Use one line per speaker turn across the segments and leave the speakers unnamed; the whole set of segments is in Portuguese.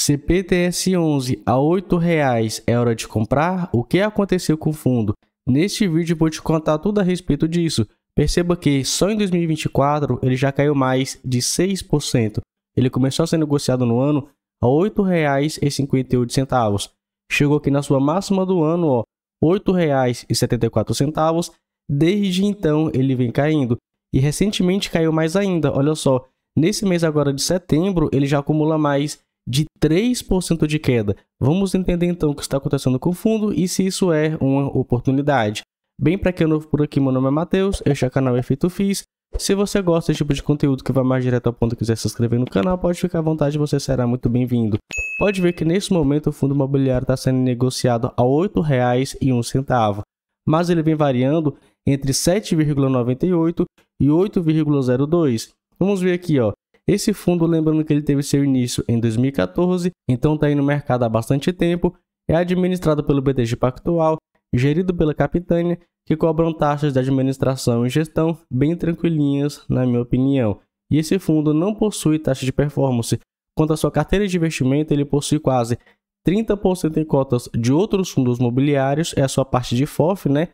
CPTS11 a R$ 8,00 é hora de comprar? O que aconteceu com o fundo? Neste vídeo vou te contar tudo a respeito disso. Perceba que só em 2024 ele já caiu mais de 6%. Ele começou a ser negociado no ano a R$ 8,58. Chegou aqui na sua máxima do ano, ó, R$ 8,74. Desde então ele vem caindo. E recentemente caiu mais ainda, olha só. Nesse mês agora de setembro ele já acumula mais de 3% de queda. Vamos entender então o que está acontecendo com o fundo e se isso é uma oportunidade. Bem, para quem é novo por aqui, meu nome é Matheus, este é o canal Efeito Fiz. Se você gosta desse tipo de conteúdo que vai mais direto ao ponto e quiser se inscrever no canal, pode ficar à vontade, você será muito bem-vindo. Pode ver que nesse momento o fundo imobiliário está sendo negociado a R$ 8,01, mas ele vem variando entre 7,98 e 8,02. Vamos ver aqui, ó. Esse fundo, lembrando que ele teve seu início em 2014, então está aí no mercado há bastante tempo, é administrado pelo BTG Pactual, gerido pela Capitânia, que cobram taxas de administração e gestão bem tranquilinhas, na minha opinião. E esse fundo não possui taxa de performance. Quanto à sua carteira de investimento, ele possui quase 30% em cotas de outros fundos mobiliários, é a sua parte de FOF, né?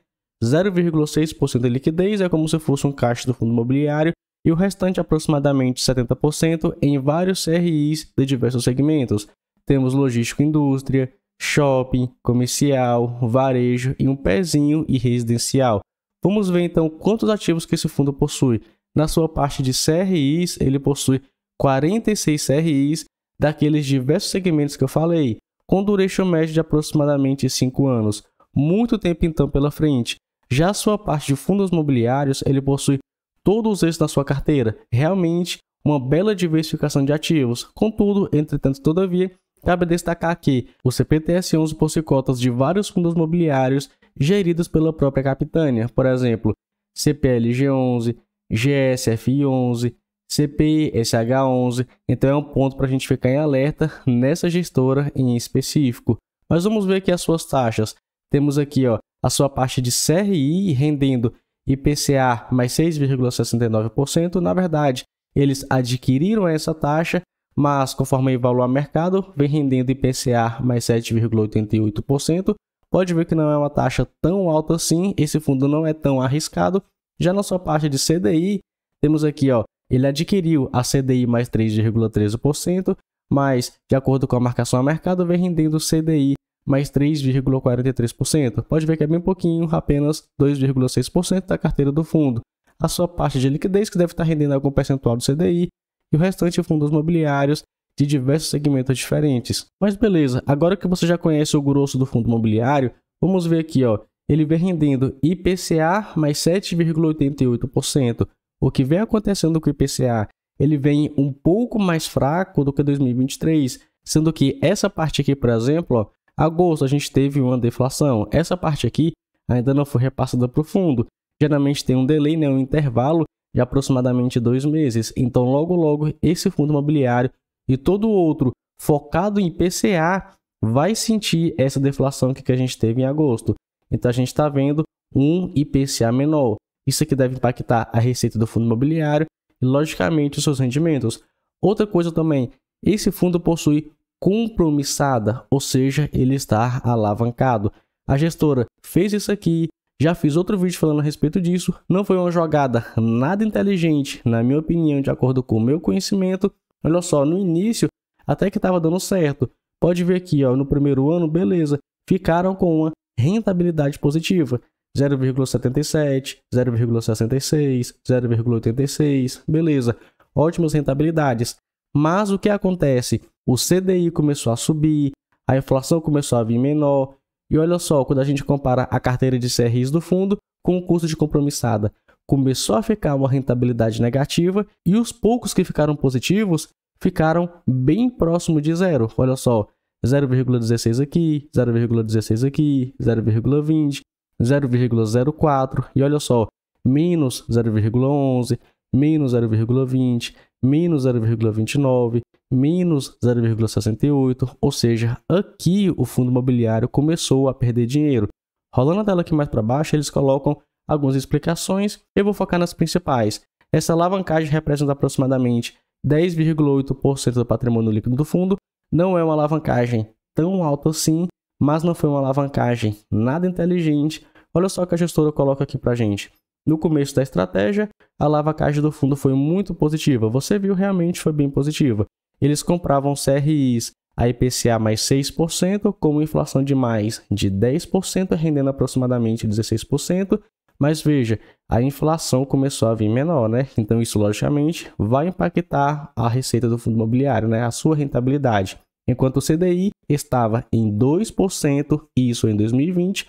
0,6% de liquidez é como se fosse um caixa do fundo imobiliário e o restante, aproximadamente 70%, em vários CRIs de diversos segmentos. Temos logístico indústria, shopping, comercial, varejo e um pezinho e residencial. Vamos ver então quantos ativos que esse fundo possui. Na sua parte de CRIs, ele possui 46 CRIs daqueles diversos segmentos que eu falei, com duration médio de aproximadamente 5 anos. Muito tempo então pela frente. Já a sua parte de fundos imobiliários, ele possui todos esses da sua carteira. Realmente uma bela diversificação de ativos. Contudo, entretanto, todavia, cabe destacar que o CPTS11 possui cotas de vários fundos mobiliários geridos pela própria capitânia, por exemplo, CPLG11, GSFI11, CPSH11. Então é um ponto para a gente ficar em alerta nessa gestora em específico. Mas vamos ver aqui as suas taxas. Temos aqui ó, a sua parte de CRI rendendo IPCA mais 6,69%, na verdade, eles adquiriram essa taxa, mas conforme evalua o mercado, vem rendendo IPCA mais 7,88%. Pode ver que não é uma taxa tão alta assim, esse fundo não é tão arriscado. Já na sua parte de CDI, temos aqui, ó, ele adquiriu a CDI mais 3,13%, mas de acordo com a marcação a mercado, vem rendendo CDI mais 3,43%. Pode ver que é bem pouquinho, apenas 2,6% da carteira do fundo. A sua parte de liquidez, que deve estar rendendo algum percentual do CDI, e o restante fundos imobiliários de diversos segmentos diferentes. Mas beleza, agora que você já conhece o grosso do fundo imobiliário, vamos ver aqui, ó. Ele vem rendendo IPCA mais 7,88%. O que vem acontecendo com o IPCA? Ele vem um pouco mais fraco do que 2023, sendo que essa parte aqui, por exemplo, ó, Agosto a gente teve uma deflação. Essa parte aqui ainda não foi repassada para o fundo. Geralmente tem um delay, né, um intervalo de aproximadamente dois meses. Então, logo logo, esse fundo imobiliário e todo outro focado em PCA vai sentir essa deflação que a gente teve em agosto. Então, a gente está vendo um IPCA menor. Isso aqui deve impactar a receita do fundo imobiliário e, logicamente, os seus rendimentos. Outra coisa também, esse fundo possui compromissada, ou seja, ele está alavancado. A gestora fez isso aqui, já fiz outro vídeo falando a respeito disso. Não foi uma jogada nada inteligente, na minha opinião, de acordo com o meu conhecimento. Olha só, no início até que estava dando certo. Pode ver aqui, ó, no primeiro ano, beleza, ficaram com uma rentabilidade positiva. 0,77, 0,66, 0,86, beleza, ótimas rentabilidades. Mas o que acontece? o CDI começou a subir, a inflação começou a vir menor. E olha só, quando a gente compara a carteira de CRIs do fundo com o custo de compromissada, começou a ficar uma rentabilidade negativa e os poucos que ficaram positivos ficaram bem próximo de zero. Olha só, 0,16 aqui, 0,16 aqui, 0,20, 0,04 e olha só, menos 0,11, menos 0,20, menos 0,29, menos 0,68, ou seja, aqui o fundo imobiliário começou a perder dinheiro. Rolando a tela aqui mais para baixo, eles colocam algumas explicações, eu vou focar nas principais. Essa alavancagem representa aproximadamente 10,8% do patrimônio líquido do fundo, não é uma alavancagem tão alta assim, mas não foi uma alavancagem nada inteligente. Olha só o que a gestora coloca aqui para gente. No começo da estratégia, a alavancagem do fundo foi muito positiva. Você viu realmente foi bem positiva eles compravam CRIs a IPCA mais 6%, com inflação de mais de 10%, rendendo aproximadamente 16%. Mas veja, a inflação começou a vir menor, né? Então isso logicamente vai impactar a receita do fundo imobiliário, né? A sua rentabilidade. Enquanto o CDI estava em 2%, isso em 2020,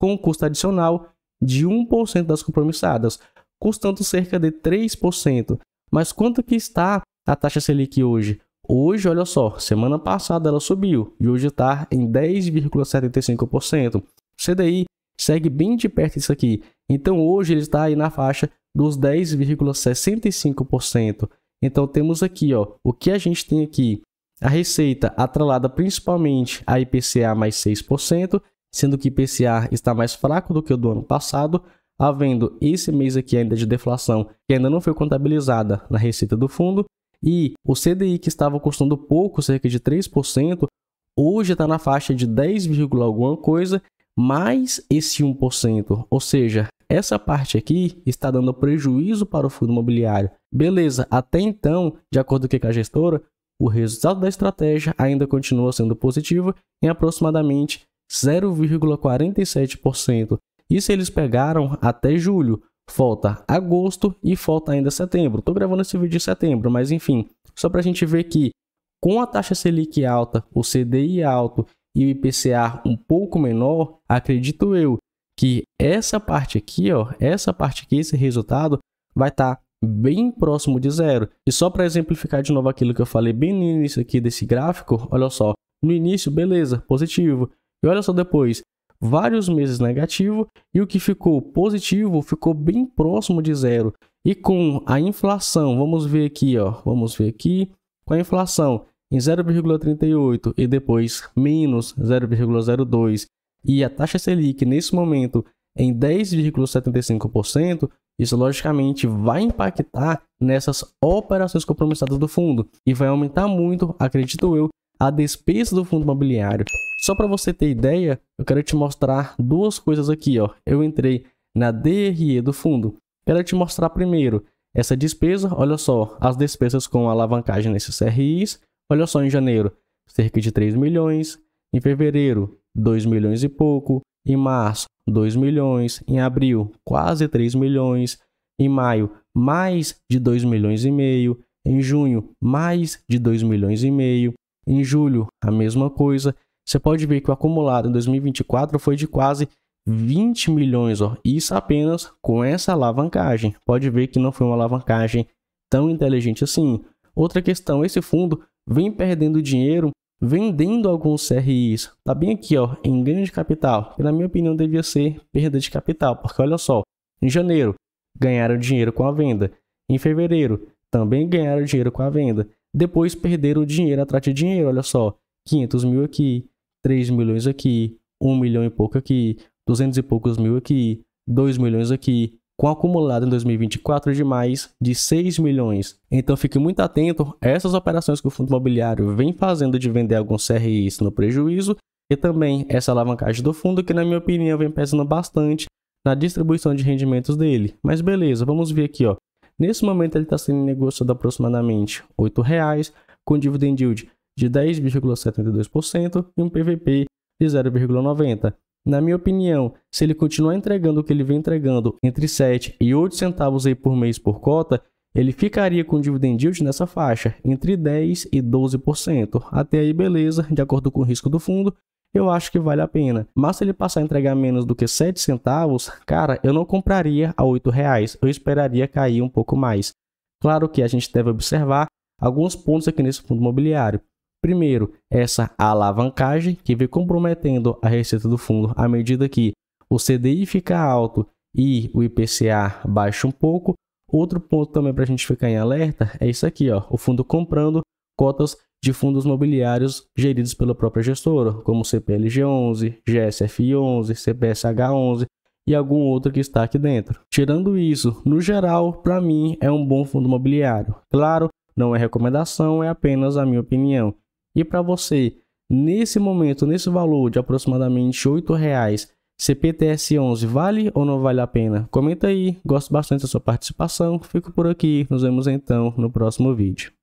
com um custo adicional de 1% das compromissadas, custando cerca de 3%. Mas quanto que está a taxa Selic hoje? Hoje, olha só, semana passada ela subiu e hoje está em 10,75%. CDI segue bem de perto isso aqui. Então hoje ele está aí na faixa dos 10,65%. Então temos aqui, ó, o que a gente tem aqui? A receita atrelada principalmente a IPCA mais 6%, sendo que IPCA está mais fraco do que o do ano passado, havendo esse mês aqui ainda de deflação que ainda não foi contabilizada na receita do fundo, e o CDI que estava custando pouco, cerca de 3%, hoje está na faixa de 10, alguma coisa, mais esse 1%. Ou seja, essa parte aqui está dando prejuízo para o fundo imobiliário. Beleza, até então, de acordo com a gestora, o resultado da estratégia ainda continua sendo positivo em aproximadamente 0,47%. Isso eles pegaram até julho, Falta agosto e falta ainda setembro. Estou gravando esse vídeo em setembro, mas enfim, só para a gente ver que com a taxa Selic alta, o CDI alto e o IPCA um pouco menor, acredito eu que essa parte aqui, ó, essa parte aqui, esse resultado vai estar tá bem próximo de zero. E só para exemplificar de novo aquilo que eu falei bem no início aqui desse gráfico, olha só, no início, beleza, positivo. E olha só depois, vários meses negativo e o que ficou positivo ficou bem próximo de zero. E com a inflação, vamos ver aqui, ó, vamos ver aqui, com a inflação em 0,38 e depois menos 0,02 e a taxa Selic nesse momento em 10,75%, isso logicamente vai impactar nessas operações compromissadas do fundo e vai aumentar muito, acredito eu, a despesa do fundo imobiliário. Só para você ter ideia, eu quero te mostrar duas coisas aqui. Ó. Eu entrei na DRE do fundo. Quero te mostrar primeiro essa despesa. Olha só, as despesas com alavancagem nesses CRIs. Olha só, em janeiro, cerca de 3 milhões. Em fevereiro, 2 milhões e pouco. Em março, 2 milhões. Em abril, quase 3 milhões. Em maio, mais de 2 milhões e meio. Em junho, mais de 2 milhões e meio. Em julho, a mesma coisa. Você pode ver que o acumulado em 2024 foi de quase 20 milhões, ó. isso apenas com essa alavancagem. Pode ver que não foi uma alavancagem tão inteligente assim. Outra questão, esse fundo vem perdendo dinheiro vendendo alguns CRIs. Tá bem aqui, ó, em ganho de capital, que na minha opinião devia ser perda de capital, porque olha só, em janeiro ganharam dinheiro com a venda, em fevereiro também ganharam dinheiro com a venda, depois perderam o dinheiro, atrás de dinheiro, olha só. 500 mil aqui, 3 milhões aqui, 1 milhão e pouco aqui, 200 e poucos mil aqui, 2 milhões aqui, com acumulado em 2024 de mais de 6 milhões. Então fique muito atento a essas operações que o fundo imobiliário vem fazendo de vender alguns CRIs no prejuízo e também essa alavancagem do fundo que na minha opinião vem pesando bastante na distribuição de rendimentos dele. Mas beleza, vamos ver aqui, ó. Nesse momento ele está sendo negociado aproximadamente R$ 8,00, com dividend yield de 10,72% e um PVP de 0,90. Na minha opinião, se ele continuar entregando o que ele vem entregando entre 7 e 8 centavos aí por mês por cota, ele ficaria com dividend yield nessa faixa, entre 10 e 12%. Até aí beleza, de acordo com o risco do fundo, eu acho que vale a pena. Mas se ele passar a entregar menos do que 7 centavos, cara, eu não compraria a 8 reais, eu esperaria cair um pouco mais. Claro que a gente deve observar alguns pontos aqui nesse fundo imobiliário. Primeiro, essa alavancagem que vem comprometendo a receita do fundo à medida que o CDI fica alto e o IPCA baixa um pouco. Outro ponto também para a gente ficar em alerta é isso aqui, ó, o fundo comprando cotas de fundos mobiliários geridos pela própria gestora, como CPLG11, GSF11, CPSH11 e algum outro que está aqui dentro. Tirando isso, no geral, para mim é um bom fundo imobiliário. Claro, não é recomendação, é apenas a minha opinião. E para você, nesse momento, nesse valor de aproximadamente R$ 8,00, CPTS11 vale ou não vale a pena? Comenta aí, gosto bastante da sua participação. Fico por aqui, nos vemos então no próximo vídeo.